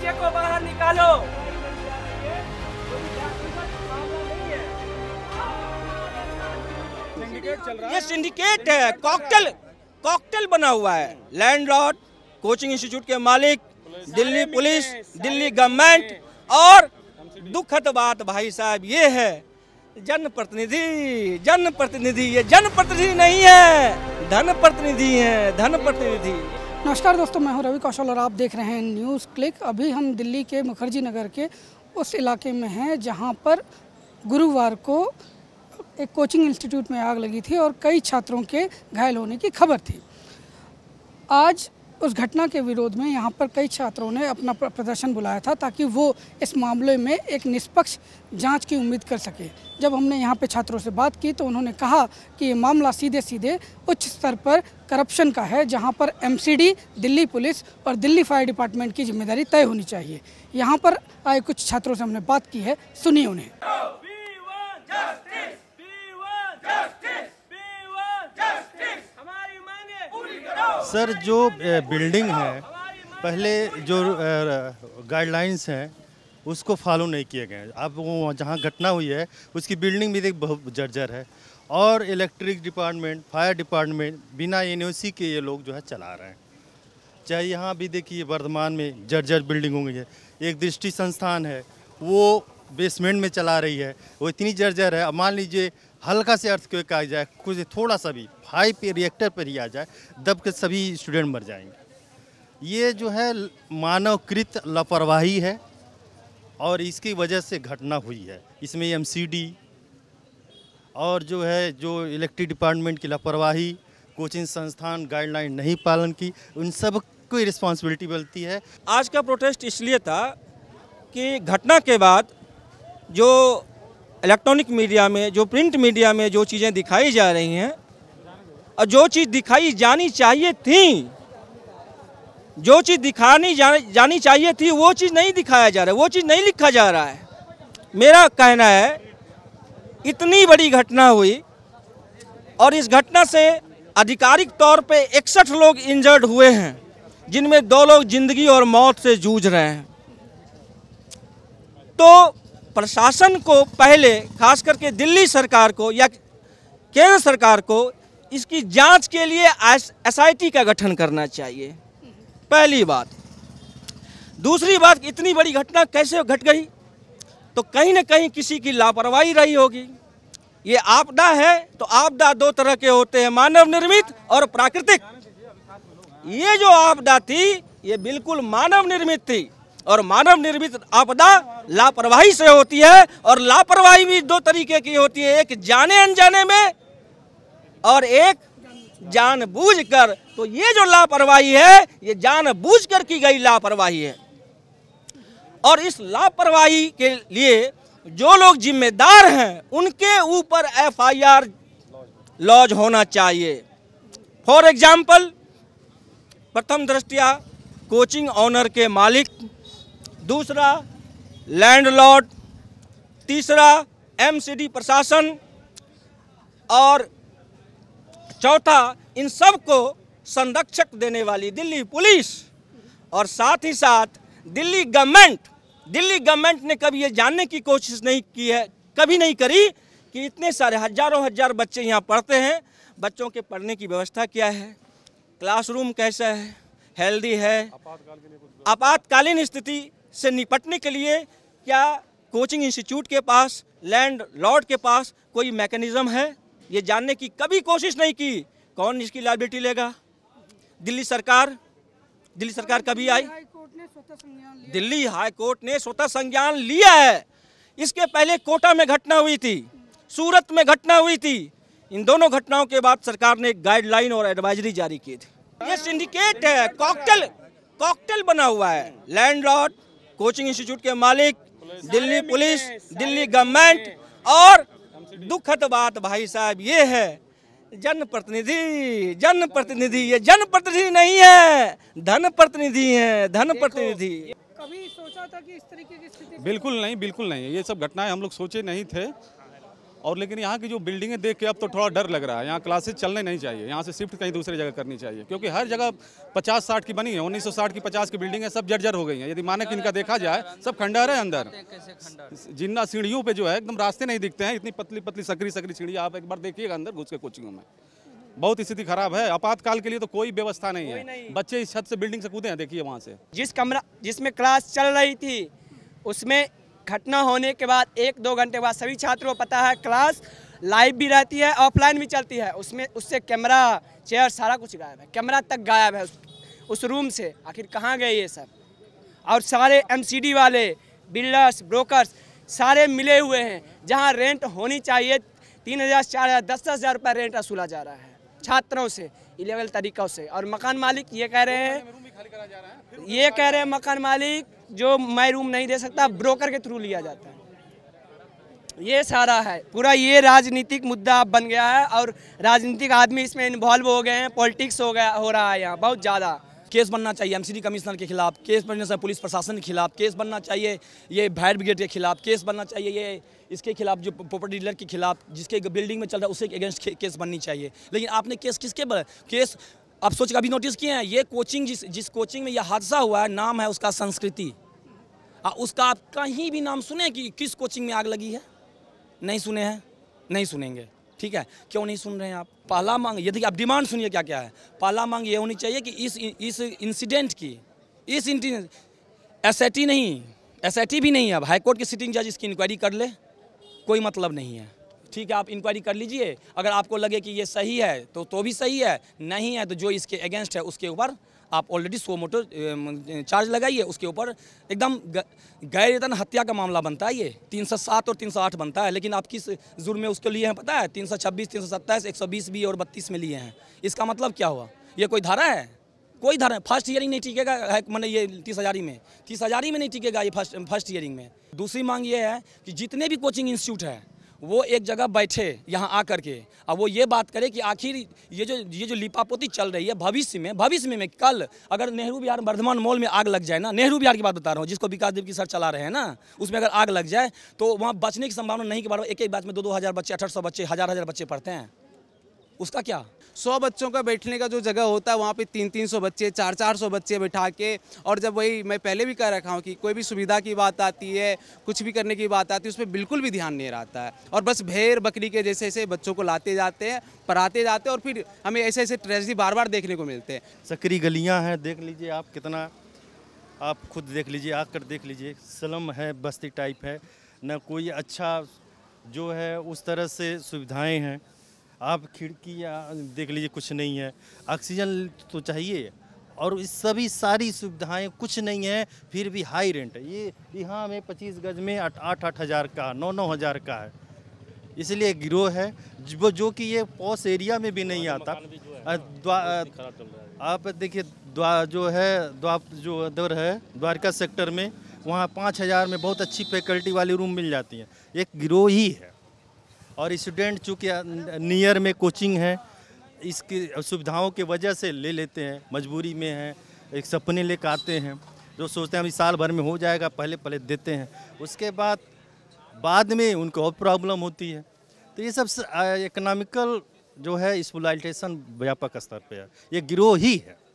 बच्चे को बाहर निकालो है ये सिंडिकेट है कॉकटेल कॉकटेल बना हुआ है रॉड कोचिंग इंस्टीट्यूट के मालिक दिल्ली पुलिस दिल्ली गवर्नमेंट और दुखद बात भाई साहब ये है जन प्रतिनिधि जन प्रतिनिधि ये जन प्रतिनिधि नहीं है धन प्रतिनिधि है धन प्रतिनिधि नमस्कार दोस्तों मैं हूं रवि कौशल और आप देख रहे हैं न्यूज़ क्लिक अभी हम दिल्ली के मुखर्जी नगर के उस इलाके में हैं जहां पर गुरुवार को एक कोचिंग इंस्टीट्यूट में आग लगी थी और कई छात्रों के घायल होने की खबर थी आज उस घटना के विरोध में यहाँ पर कई छात्रों ने अपना प्रदर्शन बुलाया था ताकि वो इस मामले में एक निष्पक्ष जांच की उम्मीद कर सके जब हमने यहाँ पे छात्रों से बात की तो उन्होंने कहा कि ये मामला सीधे सीधे उच्च स्तर पर करप्शन का है जहाँ पर एमसीडी दिल्ली पुलिस और दिल्ली फायर डिपार्टमेंट की जिम्मेदारी तय होनी चाहिए यहाँ पर आए कुछ छात्रों से हमने बात की है सुनिए उन्हें सर जो बिल्डिंग है पहले जो गाइडलाइंस हैं उसको फॉलो नहीं किए गए अब वो जहाँ घटना हुई है उसकी बिल्डिंग भी देख बहुत जर्जर है और इलेक्ट्रिक डिपार्टमेंट फायर डिपार्टमेंट बिना एन के ये लोग जो है चला रहे हैं चाहे यहाँ भी देखिए वर्धमान में जर्जर बिल्डिंग हो गई है एक दृष्टि संस्थान है वो बेसमेंट में चला रही है वो इतनी जर्जर है अब मान लीजिए हल्का से अर्थ अर्थक्वेक आ जाए कुछ थोड़ा सा भी हाई पे रिएक्टर पर ही आ जाए दब के सभी स्टूडेंट मर जाएंगे ये जो है मानवकृत लापरवाही है और इसकी वजह से घटना हुई है इसमें एम और जो है जो इलेक्ट्रिक डिपार्टमेंट की लापरवाही कोचिंग संस्थान गाइडलाइन नहीं पालन की उन सब कोई रिस्पॉन्सिबिलिटी बनती है आज का प्रोटेस्ट इसलिए था कि घटना के बाद जो इलेक्ट्रॉनिक मीडिया में जो प्रिंट मीडिया में जो चीज़ें दिखाई जा रही हैं और जो चीज़ दिखाई जानी चाहिए थी जो चीज़ दिखानी जा, जानी चाहिए थी वो चीज़ नहीं दिखाया जा रहा है वो चीज़ नहीं लिखा जा रहा है मेरा कहना है इतनी बड़ी घटना हुई और इस घटना से आधिकारिक तौर पे इकसठ लोग इंजर्ड हुए हैं जिनमें दो लोग जिंदगी और मौत से जूझ रहे हैं तो प्रशासन को पहले खास करके दिल्ली सरकार को या केंद्र सरकार को इसकी जांच के लिए एसआईटी का गठन करना चाहिए पहली बात दूसरी बात इतनी बड़ी घटना कैसे घट गई तो कहीं ना कहीं किसी की लापरवाही रही होगी ये आपदा है तो आपदा दो तरह के होते हैं मानव निर्मित और प्राकृतिक ये जो आपदा थी ये बिल्कुल मानव निर्मित थी और मानव निर्मित आपदा लापरवाही से होती है और लापरवाही भी दो तरीके की होती है एक जाने अनजाने में और एक जानबूझकर तो ये जो लापरवाही है ये जानबूझकर की गई लापरवाही है और इस लापरवाही के लिए जो लोग जिम्मेदार हैं उनके ऊपर एफआईआर लॉज होना चाहिए फॉर एग्जाम्पल प्रथम दृष्टिया कोचिंग ऑनर के मालिक दूसरा लैंडलॉर्ड तीसरा एमसीडी प्रशासन और चौथा इन सब को संरक्षक देने वाली दिल्ली पुलिस और साथ ही साथ दिल्ली गवर्नमेंट दिल्ली गवर्नमेंट ने कभी ये जानने की कोशिश नहीं की है कभी नहीं करी कि इतने सारे हजारों हजार बच्चे यहाँ पढ़ते हैं बच्चों के पढ़ने की व्यवस्था क्या है क्लासरूम कैसा है हेल्दी है आपातकालीन स्थिति से निपटने के लिए क्या कोचिंग इंस्टीट्यूट के पास लैंड लॉर्ड के पास कोई मैकेनिज्म है ये जानने की कभी कोशिश नहीं की कौन इसकी लाइबिलिटी लेगा दिल्ली सरकार दिल्ली सरकार कभी आई दिल्ली हाई कोर्ट ने स्वतः संज्ञान लिया है इसके पहले कोटा में घटना हुई थी सूरत में घटना हुई थी इन दोनों घटनाओं के बाद सरकार ने गाइडलाइन और एडवाइजरी जारी की थी ये सिंडिकेट है कॉकटेल कॉकटेल बना हुआ है लैंड लॉर्ड कोचिंग इंस्टीट्यूट के मालिक दिल्ली पुलिस दिल्ली गवर्नमेंट और दुखद बात भाई साहब ये है जन प्रतिनिधि जन प्रतिनिधि ये जन प्रतिनिधि नहीं है धन प्रतिनिधि है धन प्रतिनिधि कभी सोचा था कि इस तरीके की स्थिति बिल्कुल नहीं बिल्कुल नहीं ये सब घटनाएं हम लोग सोचे नहीं थे और लेकिन यहाँ की जो बिल्डिंगें देख के अब तो थोड़ा डर लग रहा है यहाँ क्लासेस चलने नहीं चाहिए यहाँ से शिफ्ट कहीं दूसरी जगह करनी चाहिए क्योंकि हर जगह 50-60 की बनी है 1960 की 50 की बिल्डिंगें सब जर्जर हो गई हैं यदि मानक इनका देखा जाए सब खंडहर है अंदर जिन्ना सीढ़ियों पर जो है एकदम रास्ते नहीं दिखते हैं इतनी पतली पतली सकरी सकरी सीढ़ी आप एक बार देखिएगा अंदर घुस के कोचिंगों में बहुत स्थिति खराब है आपातकाल के लिए तो कोई व्यवस्था नहीं है बच्चे इस छत से बिल्डिंग से कूदे हैं देखिए वहाँ से जिस कमरा जिसमें क्लास चल रही थी उसमें घटना होने के बाद एक दो घंटे बाद सभी छात्रों को पता है क्लास लाइव भी रहती है ऑफलाइन भी चलती है उसमें उससे कैमरा चेयर सारा कुछ गायब है कैमरा तक गायब है उस, उस रूम से आखिर कहाँ गए ये सब और सारे एमसीडी वाले बिल्डर्स ब्रोकर्स सारे मिले हुए हैं जहाँ रेंट होनी चाहिए तीन हज़ार चार हज़ार दस दस हज़ार रुपये रेंट वसूला जा रहा है छात्रों से इलेवल तरीक़ों से और मकान मालिक ये कह रहे हैं ये कह रहे हैं मकान मालिक जो मैं रूम नहीं दे सकता ब्रोकर के थ्रू लिया जाता है ये सारा है पूरा ये राजनीतिक मुद्दा बन गया है और राजनीतिक आदमी इसमें इन्वॉल्व हो गए हैं पॉलिटिक्स हो गया हो रहा है यहाँ बहुत ज़्यादा केस बनना चाहिए एमसीडी कमिश्नर के खिलाफ केस बनने से पुलिस प्रशासन के खिलाफ केस बनना चाहिए ये फायर ब्रिगेड के खिलाफ केस बनना चाहिए ये इसके खिलाफ जो प्रॉपर्टी डीलर के खिलाफ जिसके बिल्डिंग में चल रहा है उसके अगेंस्ट केस बननी चाहिए लेकिन आपने केस किसके बना केस आप सोच अभी नोटिस किए हैं ये कोचिंग जिस जिस कोचिंग में यह हादसा हुआ है नाम है उसका संस्कृति आ, उसका आप कहीं भी नाम सुने कि किस कोचिंग में आग लगी है नहीं सुने हैं नहीं सुनेंगे ठीक है क्यों नहीं सुन रहे हैं आप पहला मांग ये देखिए आप डिमांड सुनिए क्या क्या है पहला मांग ये होनी चाहिए कि इस इस इंसिडेंट की इस एस नहीं एस भी नहीं है अब हाईकोर्ट की सिटिंग जज इसकी इंक्वायरी कर ले कोई मतलब नहीं है ठीक है आप इंक्वायरी कर लीजिए अगर आपको लगे कि ये सही है तो तो भी सही है नहीं है तो जो इसके अगेंस्ट है उसके ऊपर आप ऑलरेडी सो मोटो चार्ज लगाइए उसके ऊपर एकदम गैर वेतन हत्या का मामला बनता है ये तीन सौ सात और तीन सौ आठ बनता है लेकिन आप किस जुर्म में उसके लिए हैं पता है तीन सौ छब्बीस तीन सौ सत्ताईस एक सौ बीस भी और बत्तीस में लिए हैं इसका मतलब क्या हुआ ये कोई धारा है कोई धारा है फर्स्ट ईयरिंग नहीं टिकेगा मैंने ये तीस हजारी में तीस हजारी में नहीं टिकेगा ये फर्स्ट फर्स्ट ईयरिंग में दूसरी मांग ये है कि जितने भी कोचिंग इंस्टीट्यूट है वो एक जगह बैठे यहाँ आकर के अब वो ये बात करे कि आखिर ये जो ये जो लिपापोती चल रही है भविष्य में भविष्य में, में कल अगर नेहरू बिहार वर्धमान मॉल में आग लग जाए ना नेहरू बिहार की बात बता रहा हूँ जिसको विकास देव की सर चला रहे हैं ना उसमें अगर आग लग जाए तो वहाँ बचने की संभावना नहीं के बारे में एक एक बैच में दो दो हज़ार बच्चे अठारह सौ बच्चे हज़ार हज़ार बच्चे पढ़ते हैं उसका क्या सौ बच्चों का बैठने का जो जगह होता है वहाँ पे तीन तीन सौ बच्चे चार चार सौ बच्चे बैठा के और जब वही मैं पहले भी कह रखा हूँ कि कोई भी सुविधा की बात आती है कुछ भी करने की बात आती है उस पर बिल्कुल भी ध्यान नहीं रहता है और बस भेड़ बकरी के जैसे ऐसे बच्चों को लाते जाते हैं पढ़ाते जाते हैं और फिर हमें ऐसे ऐसे ट्रेजडी बार बार देखने को मिलते हैं सकरी गलियाँ हैं देख लीजिए आप कितना आप खुद देख लीजिए आकर देख लीजिए सलम है बस्ती टाइप है ना कोई अच्छा जो है उस तरह से सुविधाएं हैं आप खिड़कियाँ देख लीजिए कुछ नहीं है ऑक्सीजन तो चाहिए और इस सभी सारी सुविधाएं कुछ नहीं है फिर भी हाई रेंट है ये यहाँ में पच्चीस गज में आठ आठ आठ हज़ार का नौ नौ हज़ार का है इसलिए गिरोह है जो जो कि ये पॉस एरिया में भी नहीं आता हाँ, आप देखिए द्वा जो है द्वा जो दर है द्वारका सेक्टर में वहाँ पाँच हज़ार में बहुत अच्छी फैकल्टी वाली रूम मिल जाती हैं एक गिरोह ही है और स्टूडेंट चूँकि नियर में कोचिंग है इसकी सुविधाओं के वजह से ले लेते हैं मजबूरी में हैं एक सपने लेकर आते हैं जो सोचते हैं अभी साल भर में हो जाएगा पहले पहले देते हैं उसके बाद बाद में उनको और प्रॉब्लम होती है तो ये सब इकनॉमिकल जो है स्पोलाइटेशन व्यापक स्तर पर है ये गिरोह ही है